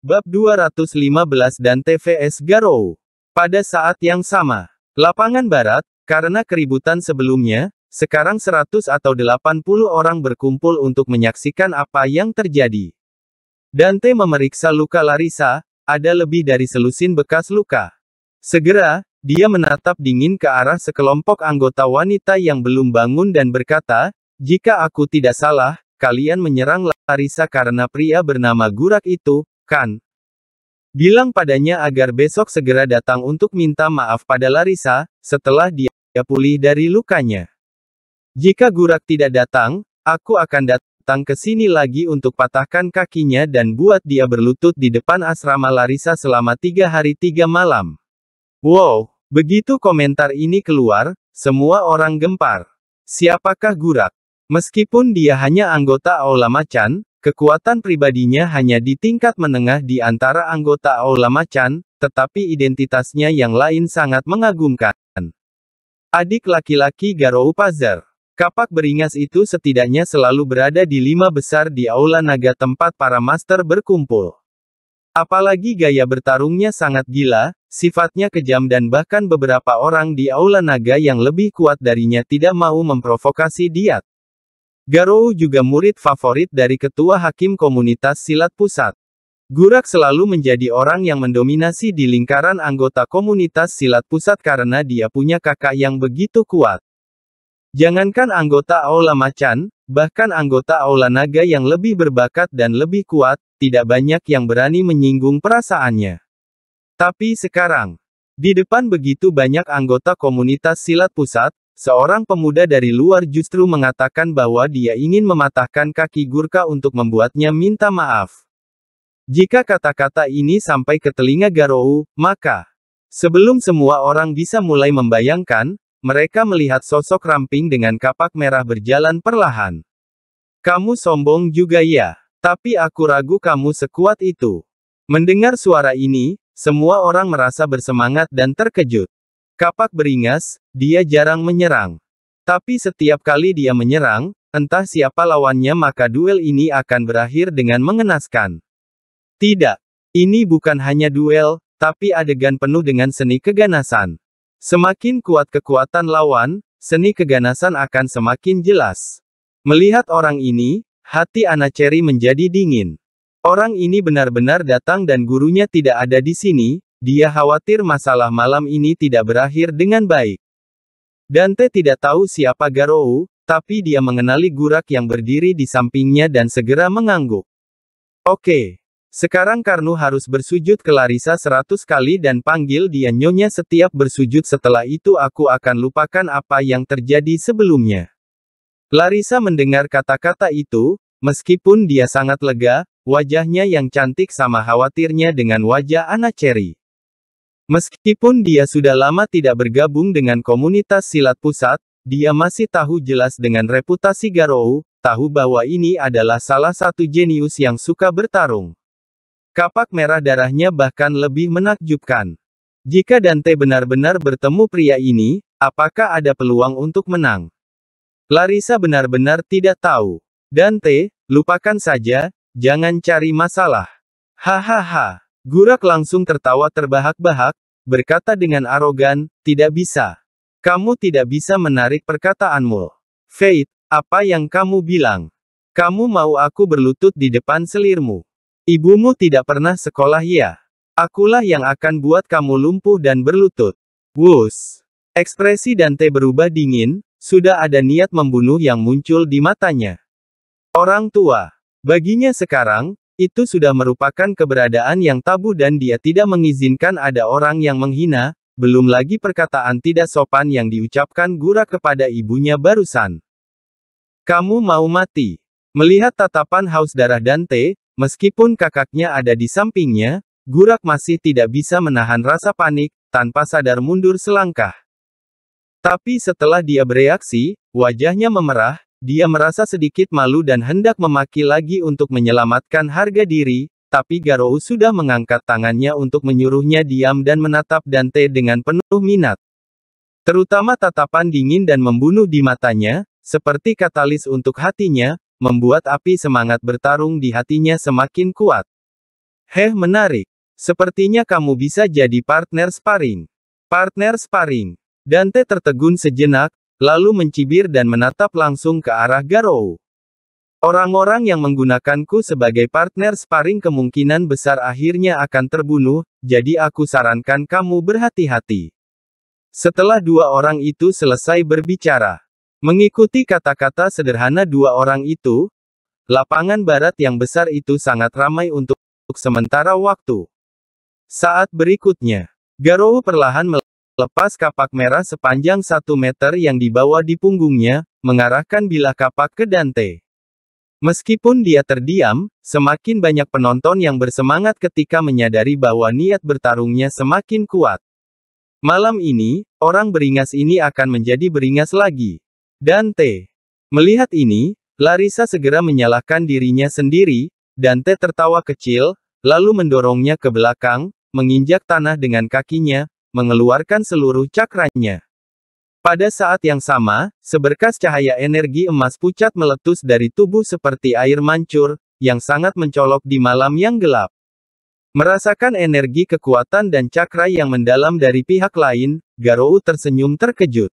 Bab 215 dan TVS Garou. Pada saat yang sama, lapangan barat, karena keributan sebelumnya, sekarang 100 atau 80 orang berkumpul untuk menyaksikan apa yang terjadi. Dante memeriksa luka Larissa, ada lebih dari selusin bekas luka. Segera, dia menatap dingin ke arah sekelompok anggota wanita yang belum bangun dan berkata, jika aku tidak salah, kalian menyerang Larissa karena pria bernama Gurak itu, Kan. Bilang padanya agar besok segera datang untuk minta maaf pada Larissa, setelah dia pulih dari lukanya. Jika Gurak tidak datang, aku akan datang ke sini lagi untuk patahkan kakinya dan buat dia berlutut di depan asrama Larissa selama tiga hari tiga malam. Wow, begitu komentar ini keluar, semua orang gempar. Siapakah Gurak? Meskipun dia hanya anggota Aula Macan, Kekuatan pribadinya hanya di tingkat menengah di antara anggota Aula Macan, tetapi identitasnya yang lain sangat mengagumkan. Adik laki-laki Garou Pazar. Kapak beringas itu setidaknya selalu berada di lima besar di Aula Naga tempat para master berkumpul. Apalagi gaya bertarungnya sangat gila, sifatnya kejam dan bahkan beberapa orang di Aula Naga yang lebih kuat darinya tidak mau memprovokasi Diat. Garou juga murid favorit dari ketua hakim komunitas silat pusat. Gurak selalu menjadi orang yang mendominasi di lingkaran anggota komunitas silat pusat karena dia punya kakak yang begitu kuat. Jangankan anggota Aula Macan, bahkan anggota Aula Naga yang lebih berbakat dan lebih kuat, tidak banyak yang berani menyinggung perasaannya. Tapi sekarang, di depan begitu banyak anggota komunitas silat pusat, Seorang pemuda dari luar justru mengatakan bahwa dia ingin mematahkan kaki Gurka untuk membuatnya minta maaf. Jika kata-kata ini sampai ke telinga Garou, maka sebelum semua orang bisa mulai membayangkan, mereka melihat sosok ramping dengan kapak merah berjalan perlahan. Kamu sombong juga ya, tapi aku ragu kamu sekuat itu. Mendengar suara ini, semua orang merasa bersemangat dan terkejut. Kapak beringas, dia jarang menyerang. Tapi setiap kali dia menyerang, entah siapa lawannya maka duel ini akan berakhir dengan mengenaskan. Tidak. Ini bukan hanya duel, tapi adegan penuh dengan seni keganasan. Semakin kuat kekuatan lawan, seni keganasan akan semakin jelas. Melihat orang ini, hati Anaceri menjadi dingin. Orang ini benar-benar datang dan gurunya tidak ada di sini, dia khawatir masalah malam ini tidak berakhir dengan baik. Dante tidak tahu siapa Garou, tapi dia mengenali gurak yang berdiri di sampingnya dan segera mengangguk. Oke. Sekarang Karnu harus bersujud ke Larissa seratus kali dan panggil dia nyonya setiap bersujud setelah itu aku akan lupakan apa yang terjadi sebelumnya. Larissa mendengar kata-kata itu, meskipun dia sangat lega, wajahnya yang cantik sama khawatirnya dengan wajah anak Cherry. Meskipun dia sudah lama tidak bergabung dengan komunitas silat pusat, dia masih tahu jelas dengan reputasi Garou, tahu bahwa ini adalah salah satu jenius yang suka bertarung. Kapak merah darahnya bahkan lebih menakjubkan. Jika Dante benar-benar bertemu pria ini, apakah ada peluang untuk menang? Larissa benar-benar tidak tahu. Dante, lupakan saja, jangan cari masalah. Hahaha. Gurak langsung tertawa terbahak-bahak, berkata dengan arogan, tidak bisa. Kamu tidak bisa menarik perkataanmu. Faith, apa yang kamu bilang? Kamu mau aku berlutut di depan selirmu. Ibumu tidak pernah sekolah ya. Akulah yang akan buat kamu lumpuh dan berlutut. Wus. Ekspresi Dante berubah dingin, sudah ada niat membunuh yang muncul di matanya. Orang tua. Baginya sekarang, itu sudah merupakan keberadaan yang tabu dan dia tidak mengizinkan ada orang yang menghina, belum lagi perkataan tidak sopan yang diucapkan Gura kepada ibunya barusan. Kamu mau mati. Melihat tatapan haus darah Dante, meskipun kakaknya ada di sampingnya, Gurak masih tidak bisa menahan rasa panik, tanpa sadar mundur selangkah. Tapi setelah dia bereaksi, wajahnya memerah, dia merasa sedikit malu dan hendak memaki lagi untuk menyelamatkan harga diri, tapi Garou sudah mengangkat tangannya untuk menyuruhnya diam dan menatap Dante dengan penuh minat. Terutama tatapan dingin dan membunuh di matanya, seperti katalis untuk hatinya, membuat api semangat bertarung di hatinya semakin kuat. Heh menarik. Sepertinya kamu bisa jadi partner sparring. Partner sparring. Dante tertegun sejenak, lalu mencibir dan menatap langsung ke arah Garou. Orang-orang yang menggunakanku sebagai partner sparring kemungkinan besar akhirnya akan terbunuh, jadi aku sarankan kamu berhati-hati. Setelah dua orang itu selesai berbicara, mengikuti kata-kata sederhana dua orang itu, lapangan barat yang besar itu sangat ramai untuk sementara waktu. Saat berikutnya, Garou perlahan Lepas kapak merah sepanjang satu meter yang dibawa di punggungnya, mengarahkan bilah kapak ke Dante. Meskipun dia terdiam, semakin banyak penonton yang bersemangat ketika menyadari bahwa niat bertarungnya semakin kuat. Malam ini, orang beringas ini akan menjadi beringas lagi. Dante. Melihat ini, Larissa segera menyalahkan dirinya sendiri, Dante tertawa kecil, lalu mendorongnya ke belakang, menginjak tanah dengan kakinya, mengeluarkan seluruh cakranya. Pada saat yang sama, seberkas cahaya energi emas pucat meletus dari tubuh seperti air mancur, yang sangat mencolok di malam yang gelap. Merasakan energi kekuatan dan cakra yang mendalam dari pihak lain, Garou tersenyum terkejut.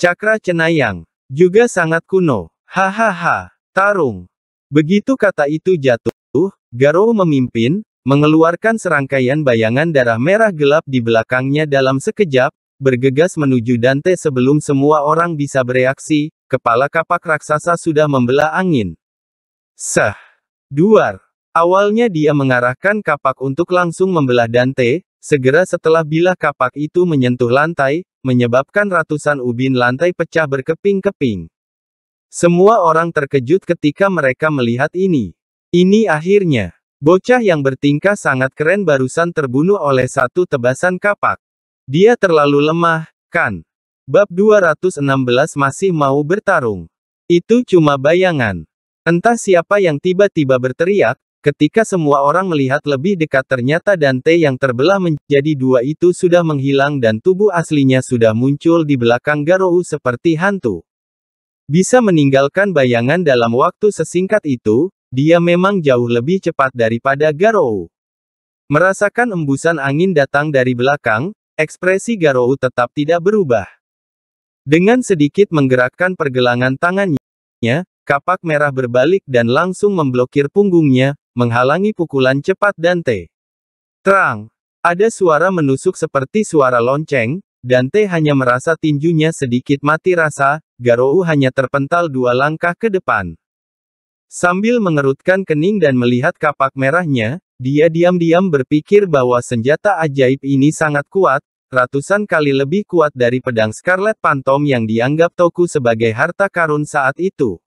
Cakra cenayang, juga sangat kuno. Hahaha, tarung. Begitu kata itu jatuh, Garou memimpin, mengeluarkan serangkaian bayangan darah merah gelap di belakangnya dalam sekejap, bergegas menuju Dante sebelum semua orang bisa bereaksi, kepala kapak raksasa sudah membelah angin. Sah. Duar. Awalnya dia mengarahkan kapak untuk langsung membelah Dante, segera setelah bilah kapak itu menyentuh lantai, menyebabkan ratusan ubin lantai pecah berkeping-keping. Semua orang terkejut ketika mereka melihat ini. Ini akhirnya. Bocah yang bertingkah sangat keren barusan terbunuh oleh satu tebasan kapak. Dia terlalu lemah, kan? Bab 216 masih mau bertarung. Itu cuma bayangan. Entah siapa yang tiba-tiba berteriak, ketika semua orang melihat lebih dekat ternyata Dante yang terbelah menjadi dua itu sudah menghilang dan tubuh aslinya sudah muncul di belakang Garou seperti hantu. Bisa meninggalkan bayangan dalam waktu sesingkat itu, dia memang jauh lebih cepat daripada Garou. Merasakan embusan angin datang dari belakang, ekspresi Garou tetap tidak berubah. Dengan sedikit menggerakkan pergelangan tangannya, kapak merah berbalik dan langsung memblokir punggungnya, menghalangi pukulan cepat Dante. Terang, ada suara menusuk seperti suara lonceng, Dante hanya merasa tinjunya sedikit mati rasa, Garou hanya terpental dua langkah ke depan. Sambil mengerutkan kening dan melihat kapak merahnya, dia diam-diam berpikir bahwa senjata ajaib ini sangat kuat, ratusan kali lebih kuat dari pedang Scarlet Phantom yang dianggap Toku sebagai harta karun saat itu.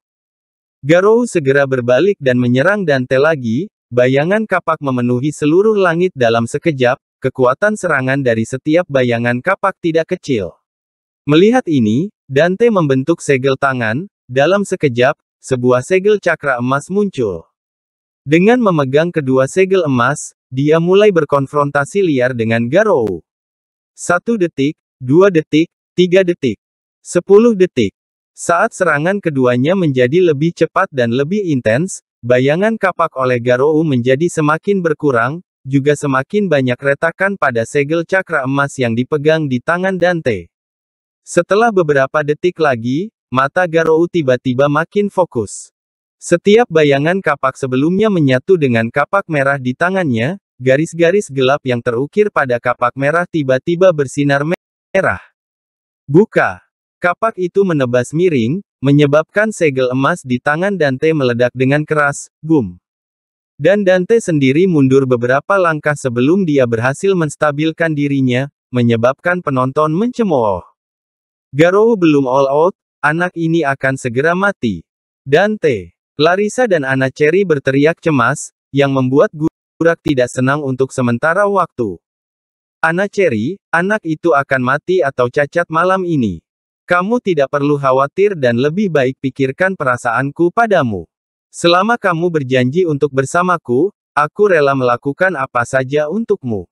Garou segera berbalik dan menyerang Dante lagi, bayangan kapak memenuhi seluruh langit dalam sekejap, kekuatan serangan dari setiap bayangan kapak tidak kecil. Melihat ini, Dante membentuk segel tangan, dalam sekejap, sebuah segel cakra emas muncul. Dengan memegang kedua segel emas, dia mulai berkonfrontasi liar dengan Garou. Satu detik, dua detik, tiga detik, sepuluh detik. Saat serangan keduanya menjadi lebih cepat dan lebih intens, bayangan kapak oleh Garou menjadi semakin berkurang, juga semakin banyak retakan pada segel cakra emas yang dipegang di tangan Dante. Setelah beberapa detik lagi, Mata Garou tiba-tiba makin fokus. Setiap bayangan kapak sebelumnya menyatu dengan kapak merah di tangannya, garis-garis gelap yang terukir pada kapak merah tiba-tiba bersinar merah. Buka. Kapak itu menebas miring, menyebabkan segel emas di tangan Dante meledak dengan keras, boom. Dan Dante sendiri mundur beberapa langkah sebelum dia berhasil menstabilkan dirinya, menyebabkan penonton mencemooh. Garou belum all out, Anak ini akan segera mati. Dante, Clarissa dan Anna Cherry berteriak cemas, yang membuat Gurak tidak senang untuk sementara waktu. Anna Cherry, anak itu akan mati atau cacat malam ini. Kamu tidak perlu khawatir dan lebih baik pikirkan perasaanku padamu. Selama kamu berjanji untuk bersamaku, aku rela melakukan apa saja untukmu.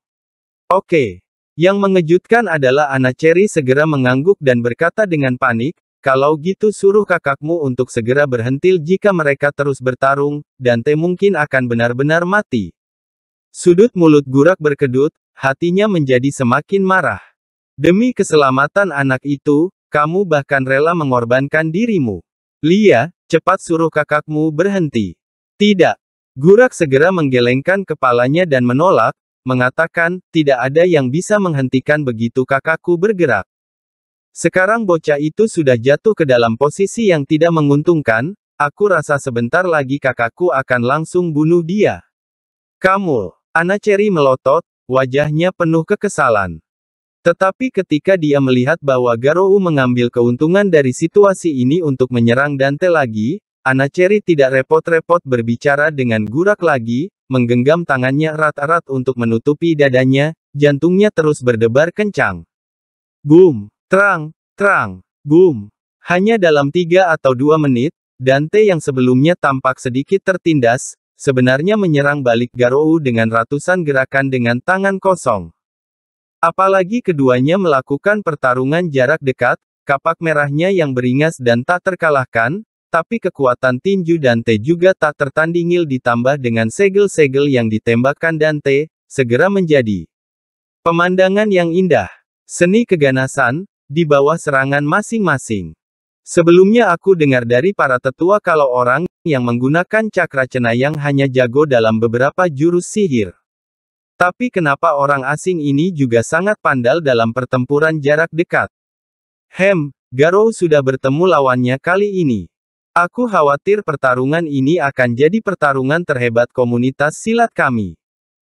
Oke. Yang mengejutkan adalah Anna Cherry segera mengangguk dan berkata dengan panik, kalau gitu suruh kakakmu untuk segera berhenti jika mereka terus bertarung, Dante mungkin akan benar-benar mati. Sudut mulut gurak berkedut, hatinya menjadi semakin marah. Demi keselamatan anak itu, kamu bahkan rela mengorbankan dirimu. Lia, cepat suruh kakakmu berhenti. Tidak. Gurak segera menggelengkan kepalanya dan menolak, mengatakan, tidak ada yang bisa menghentikan begitu kakakku bergerak. Sekarang bocah itu sudah jatuh ke dalam posisi yang tidak menguntungkan, aku rasa sebentar lagi kakakku akan langsung bunuh dia. Kamu, Ana Cherry melotot, wajahnya penuh kekesalan. Tetapi ketika dia melihat bahwa Garou mengambil keuntungan dari situasi ini untuk menyerang Dante lagi, Ana Cherry tidak repot-repot berbicara dengan gurak lagi, menggenggam tangannya erat-erat untuk menutupi dadanya, jantungnya terus berdebar kencang. Boom! Terang, terang, boom. Hanya dalam tiga atau dua menit, Dante yang sebelumnya tampak sedikit tertindas, sebenarnya menyerang balik Garou dengan ratusan gerakan dengan tangan kosong. Apalagi keduanya melakukan pertarungan jarak dekat, kapak merahnya yang beringas dan tak terkalahkan, tapi kekuatan tinju Dante juga tak tertandingil ditambah dengan segel-segel yang ditembakkan Dante, segera menjadi pemandangan yang indah. Seni keganasan, di bawah serangan masing-masing. Sebelumnya aku dengar dari para tetua kalau orang yang menggunakan cakra cenayang hanya jago dalam beberapa jurus sihir. Tapi kenapa orang asing ini juga sangat pandal dalam pertempuran jarak dekat? Hem, Garou sudah bertemu lawannya kali ini. Aku khawatir pertarungan ini akan jadi pertarungan terhebat komunitas silat kami.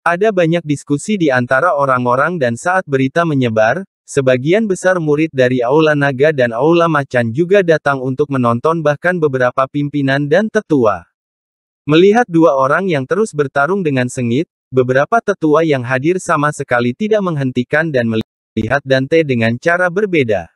Ada banyak diskusi di antara orang-orang dan saat berita menyebar, Sebagian besar murid dari Aula Naga dan Aula Macan juga datang untuk menonton bahkan beberapa pimpinan dan tetua. Melihat dua orang yang terus bertarung dengan sengit, beberapa tetua yang hadir sama sekali tidak menghentikan dan melihat Dante dengan cara berbeda.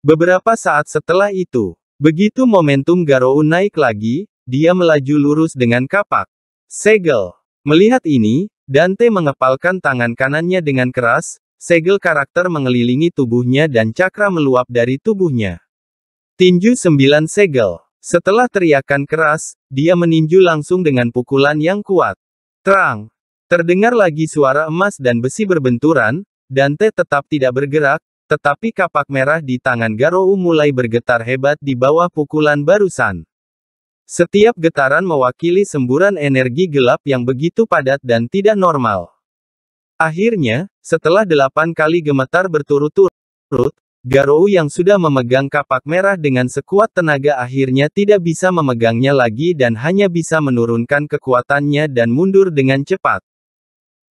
Beberapa saat setelah itu, begitu momentum Garou naik lagi, dia melaju lurus dengan kapak. Segel. Melihat ini, Dante mengepalkan tangan kanannya dengan keras, segel karakter mengelilingi tubuhnya dan cakra meluap dari tubuhnya. Tinju sembilan segel. Setelah teriakan keras, dia meninju langsung dengan pukulan yang kuat. Terang. Terdengar lagi suara emas dan besi berbenturan, Dante tetap tidak bergerak, tetapi kapak merah di tangan Garou mulai bergetar hebat di bawah pukulan barusan. Setiap getaran mewakili semburan energi gelap yang begitu padat dan tidak normal. Akhirnya, setelah delapan kali gemetar berturut-turut, Garou yang sudah memegang kapak merah dengan sekuat tenaga akhirnya tidak bisa memegangnya lagi dan hanya bisa menurunkan kekuatannya dan mundur dengan cepat.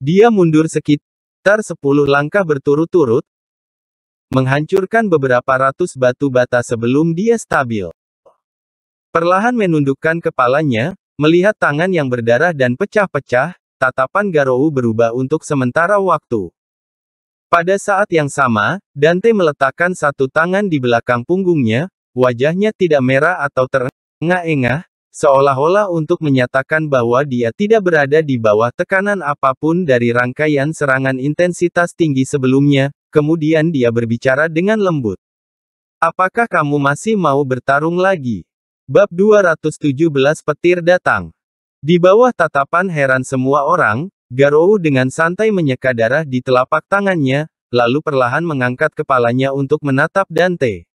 Dia mundur sekitar sepuluh langkah berturut-turut, menghancurkan beberapa ratus batu bata sebelum dia stabil. Perlahan menundukkan kepalanya, melihat tangan yang berdarah dan pecah-pecah, tatapan Garou berubah untuk sementara waktu. Pada saat yang sama, Dante meletakkan satu tangan di belakang punggungnya, wajahnya tidak merah atau terengah-engah, seolah-olah untuk menyatakan bahwa dia tidak berada di bawah tekanan apapun dari rangkaian serangan intensitas tinggi sebelumnya, kemudian dia berbicara dengan lembut. Apakah kamu masih mau bertarung lagi? Bab 217 Petir datang. Di bawah tatapan heran semua orang, Garou dengan santai menyeka darah di telapak tangannya, lalu perlahan mengangkat kepalanya untuk menatap Dante.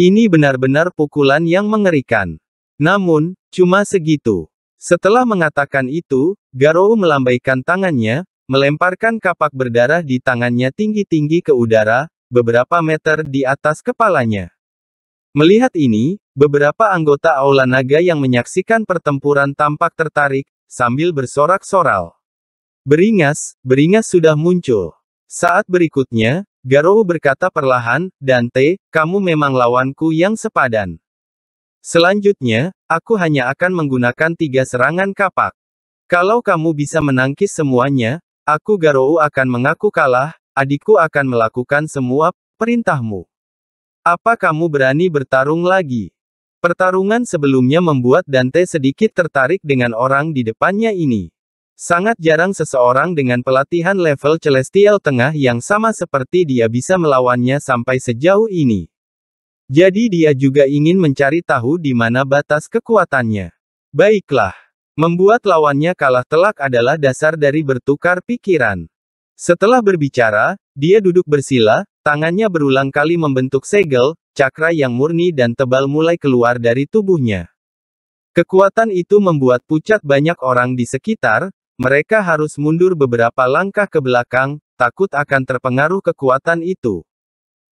Ini benar-benar pukulan yang mengerikan. Namun, cuma segitu. Setelah mengatakan itu, Garou melambaikan tangannya, melemparkan kapak berdarah di tangannya tinggi-tinggi ke udara, beberapa meter di atas kepalanya. Melihat ini, beberapa anggota Aula Naga yang menyaksikan pertempuran tampak tertarik, sambil bersorak-soral. Beringas, beringas sudah muncul. Saat berikutnya, Garou berkata perlahan, Dante, kamu memang lawanku yang sepadan. Selanjutnya, aku hanya akan menggunakan tiga serangan kapak. Kalau kamu bisa menangkis semuanya, aku Garou akan mengaku kalah, adikku akan melakukan semua perintahmu. Apa kamu berani bertarung lagi? Pertarungan sebelumnya membuat Dante sedikit tertarik dengan orang di depannya ini. Sangat jarang seseorang dengan pelatihan level Celestial Tengah yang sama seperti dia bisa melawannya sampai sejauh ini. Jadi dia juga ingin mencari tahu di mana batas kekuatannya. Baiklah. Membuat lawannya kalah telak adalah dasar dari bertukar pikiran. Setelah berbicara, dia duduk bersila, Tangannya berulang kali membentuk segel, cakra yang murni dan tebal mulai keluar dari tubuhnya. Kekuatan itu membuat pucat banyak orang di sekitar, mereka harus mundur beberapa langkah ke belakang, takut akan terpengaruh kekuatan itu.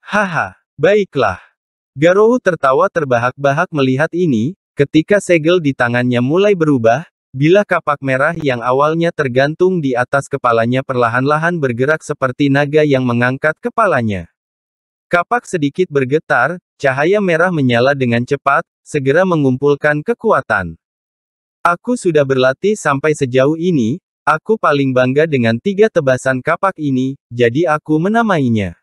Haha, baiklah. Garou tertawa terbahak-bahak melihat ini, ketika segel di tangannya mulai berubah, Bila kapak merah yang awalnya tergantung di atas kepalanya perlahan-lahan bergerak seperti naga yang mengangkat kepalanya. Kapak sedikit bergetar, cahaya merah menyala dengan cepat, segera mengumpulkan kekuatan. Aku sudah berlatih sampai sejauh ini, aku paling bangga dengan tiga tebasan kapak ini, jadi aku menamainya.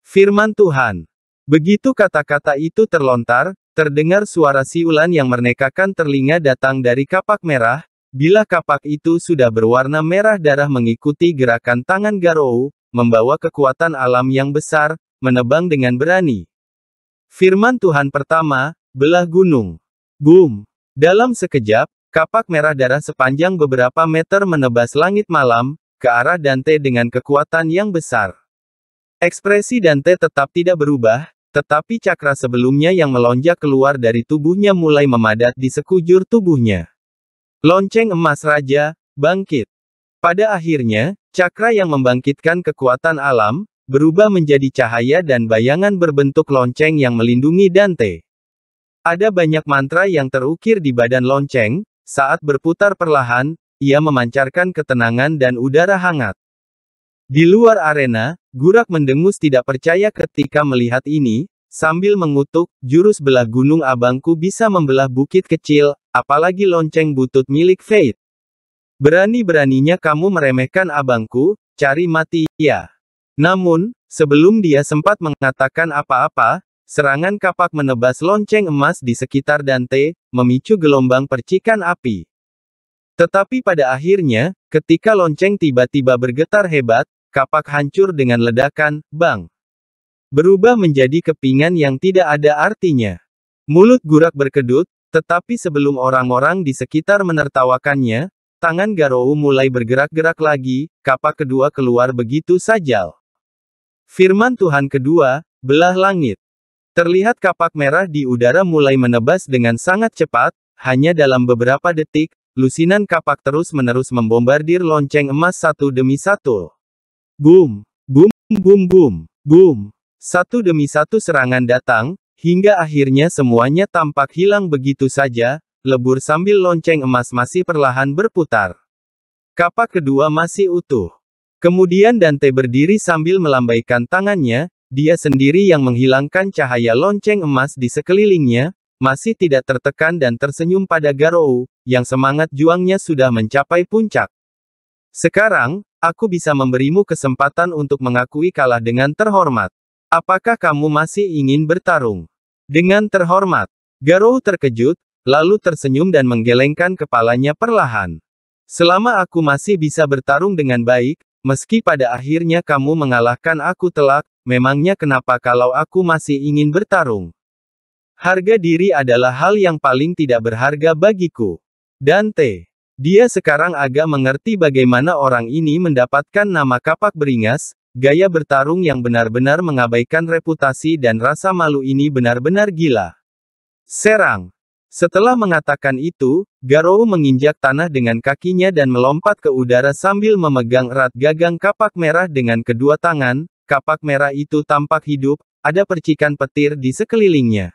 Firman Tuhan. Begitu kata-kata itu terlontar, Terdengar suara siulan yang mernekakan telinga datang dari kapak merah, bila kapak itu sudah berwarna merah darah mengikuti gerakan tangan Garou, membawa kekuatan alam yang besar, menebang dengan berani. Firman Tuhan pertama, belah gunung. Boom! Dalam sekejap, kapak merah darah sepanjang beberapa meter menebas langit malam, ke arah Dante dengan kekuatan yang besar. Ekspresi Dante tetap tidak berubah, tetapi cakra sebelumnya yang melonjak keluar dari tubuhnya mulai memadat di sekujur tubuhnya. Lonceng emas raja, bangkit. Pada akhirnya, cakra yang membangkitkan kekuatan alam, berubah menjadi cahaya dan bayangan berbentuk lonceng yang melindungi Dante. Ada banyak mantra yang terukir di badan lonceng, saat berputar perlahan, ia memancarkan ketenangan dan udara hangat. Di luar arena, Gurak mendengus tidak percaya ketika melihat ini, sambil mengutuk, jurus belah gunung abangku bisa membelah bukit kecil, apalagi lonceng butut milik Fate. Berani-beraninya kamu meremehkan abangku, cari mati, ya. Namun, sebelum dia sempat mengatakan apa-apa, serangan kapak menebas lonceng emas di sekitar Dante, memicu gelombang percikan api. Tetapi pada akhirnya, ketika lonceng tiba-tiba bergetar hebat, kapak hancur dengan ledakan, bang. Berubah menjadi kepingan yang tidak ada artinya. Mulut gurak berkedut, tetapi sebelum orang-orang di sekitar menertawakannya, tangan Garou mulai bergerak-gerak lagi, kapak kedua keluar begitu saja. Firman Tuhan kedua, belah langit. Terlihat kapak merah di udara mulai menebas dengan sangat cepat, hanya dalam beberapa detik, Lusinan kapak terus-menerus membombardir lonceng emas satu demi satu. Boom, boom, boom, boom, boom. Satu demi satu serangan datang, hingga akhirnya semuanya tampak hilang begitu saja, lebur sambil lonceng emas masih perlahan berputar. Kapak kedua masih utuh. Kemudian Dante berdiri sambil melambaikan tangannya, dia sendiri yang menghilangkan cahaya lonceng emas di sekelilingnya, masih tidak tertekan dan tersenyum pada Garou, yang semangat juangnya sudah mencapai puncak. Sekarang, aku bisa memberimu kesempatan untuk mengakui kalah dengan terhormat. Apakah kamu masih ingin bertarung? Dengan terhormat, Garou terkejut, lalu tersenyum dan menggelengkan kepalanya perlahan. Selama aku masih bisa bertarung dengan baik, meski pada akhirnya kamu mengalahkan aku telak, memangnya kenapa kalau aku masih ingin bertarung? Harga diri adalah hal yang paling tidak berharga bagiku. Dante. Dia sekarang agak mengerti bagaimana orang ini mendapatkan nama kapak beringas, gaya bertarung yang benar-benar mengabaikan reputasi dan rasa malu ini benar-benar gila. Serang. Setelah mengatakan itu, Garou menginjak tanah dengan kakinya dan melompat ke udara sambil memegang erat gagang kapak merah dengan kedua tangan, kapak merah itu tampak hidup, ada percikan petir di sekelilingnya.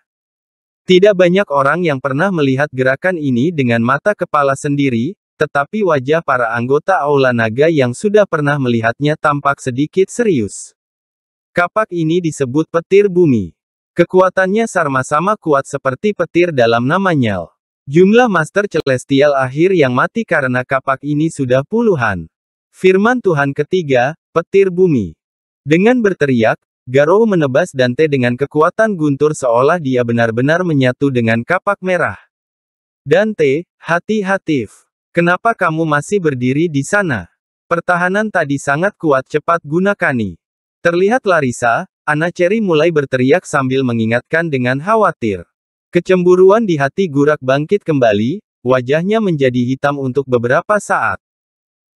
Tidak banyak orang yang pernah melihat gerakan ini dengan mata kepala sendiri, tetapi wajah para anggota Aula Naga yang sudah pernah melihatnya tampak sedikit serius. Kapak ini disebut petir bumi. Kekuatannya sama-sama kuat seperti petir dalam namanya. Jumlah Master Celestial akhir yang mati karena kapak ini sudah puluhan. Firman Tuhan ketiga, petir bumi. Dengan berteriak, Garou menebas Dante dengan kekuatan guntur seolah dia benar-benar menyatu dengan kapak merah. Dante, hati-hati. Kenapa kamu masih berdiri di sana? Pertahanan tadi sangat kuat cepat gunakani. Terlihat Larissa, Anna Cherry mulai berteriak sambil mengingatkan dengan khawatir. Kecemburuan di hati Gurak bangkit kembali, wajahnya menjadi hitam untuk beberapa saat.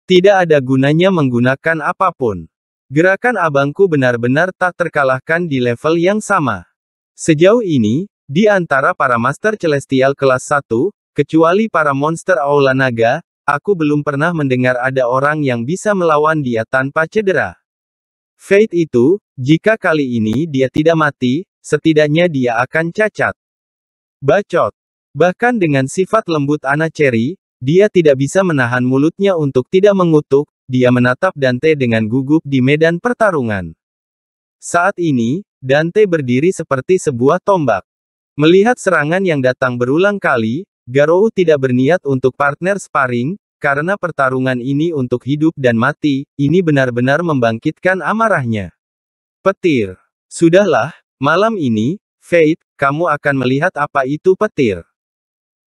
Tidak ada gunanya menggunakan apapun. Gerakan abangku benar-benar tak terkalahkan di level yang sama. Sejauh ini, di antara para Master Celestial kelas 1, kecuali para monster Aula Naga, aku belum pernah mendengar ada orang yang bisa melawan dia tanpa cedera. Fate itu, jika kali ini dia tidak mati, setidaknya dia akan cacat. Bacot. Bahkan dengan sifat lembut anak Cherry, dia tidak bisa menahan mulutnya untuk tidak mengutuk, dia menatap Dante dengan gugup di medan pertarungan. Saat ini, Dante berdiri seperti sebuah tombak. Melihat serangan yang datang berulang kali, Garou tidak berniat untuk partner sparring, karena pertarungan ini untuk hidup dan mati, ini benar-benar membangkitkan amarahnya. Petir. Sudahlah, malam ini, Fate, kamu akan melihat apa itu petir.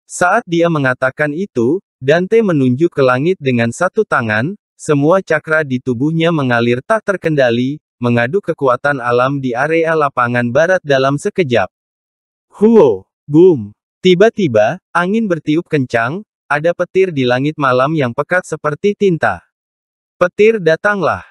Saat dia mengatakan itu, Dante menunjuk ke langit dengan satu tangan, semua cakra di tubuhnya mengalir tak terkendali, mengadu kekuatan alam di area lapangan barat dalam sekejap. Huo! Boom! Tiba-tiba, angin bertiup kencang, ada petir di langit malam yang pekat seperti tinta. Petir datanglah.